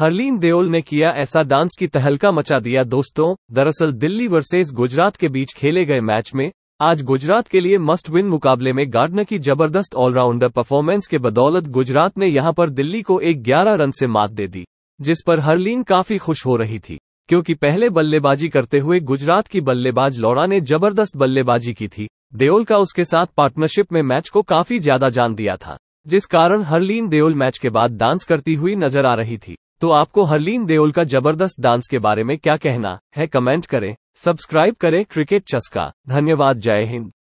हरलीन देओल ने किया ऐसा डांस की तहलका मचा दिया दोस्तों दरअसल दिल्ली वर्सेस गुजरात के बीच खेले गए मैच में आज गुजरात के लिए मस्ट विन मुकाबले में गार्डनर की जबरदस्त ऑलराउंडर परफॉर्मेंस के बदौलत गुजरात ने यहां पर दिल्ली को एक 11 रन से मात दे दी जिस पर हरलीन काफी खुश हो रही थी क्योंकि पहले बल्लेबाजी करते हुए गुजरात की बल्लेबाज लौरा ने जबरदस्त बल्लेबाजी की थी देओल का उसके साथ पार्टनरशिप में मैच को काफी ज्यादा जान दिया था जिस कारण हरलीन देओल मैच के बाद डांस करती हुई नजर आ रही थी तो आपको हरलीन देओल का जबरदस्त डांस के बारे में क्या कहना है कमेंट करें सब्सक्राइब करें क्रिकेट चस्का धन्यवाद जय हिंद